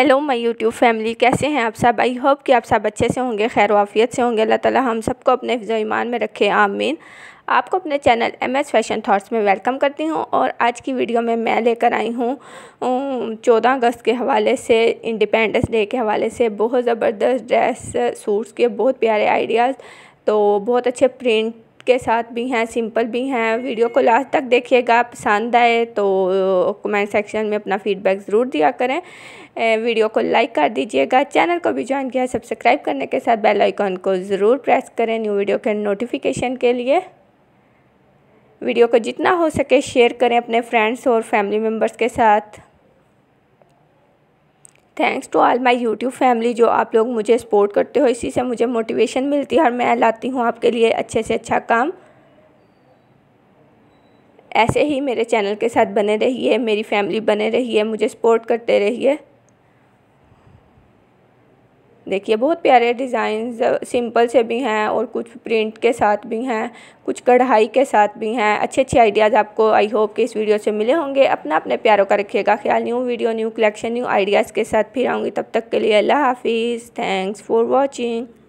hello my YouTube family कैसे हैं आप सब आई होप कि आप सब अच्छे से होंगे खैर वाफियत से होंगे अल्लाह ताला हम सबको अपने हिफ्ज़ ईमान में रखे आमीन आपको अपने channel M S fashion thoughts में वेलकम करती हूँ और आज की वीडियो में मैं लेकर आई हूँ चौदह अगस्त के हवाले से इंडिपेंडेंस डे के हवाले से बहुत ज़बरदस्त ड्रेस सूट्स के बहुत प्यारे आइडियाज़ तो बहुत अच्छे प्रिंट के साथ भी हैं सिंपल भी हैं वीडियो को लास्ट तक देखिएगा पसंद आए तो कमेंट सेक्शन में अपना फीडबैक ज़रूर दिया करें वीडियो को लाइक कर दीजिएगा चैनल को भी ज्वाइन किया सब्सक्राइब करने के साथ बेल आइकॉन को ज़रूर प्रेस करें न्यू वीडियो के नोटिफिकेशन के लिए वीडियो को जितना हो सके शेयर करें अपने फ्रेंड्स और फैमिली मेम्बर्स के साथ thanks to all my YouTube family जो आप लोग मुझे सपोर्ट करते हो इसी से मुझे मोटिवेशन मिलती है और मैं लाती हूँ आपके लिए अच्छे से अच्छा काम ऐसे ही मेरे चैनल के साथ बने रहिए मेरी फैमिली बने रहिए मुझे सपोर्ट करते रहिए देखिए बहुत प्यारे डिज़ाइन सिंपल से भी हैं और कुछ प्रिंट के साथ भी हैं कुछ कढ़ाई के साथ भी हैं अच्छे अच्छे आइडियाज़ आपको आई होप कि इस वीडियो से मिले होंगे अपना अपने प्यारों का रखिएगा ख्याल new video new collection new ideas के साथ फिर आऊँगी तब तक के लिए अल्लाह हाफिज़ थैंक्स फॉर वॉचिंग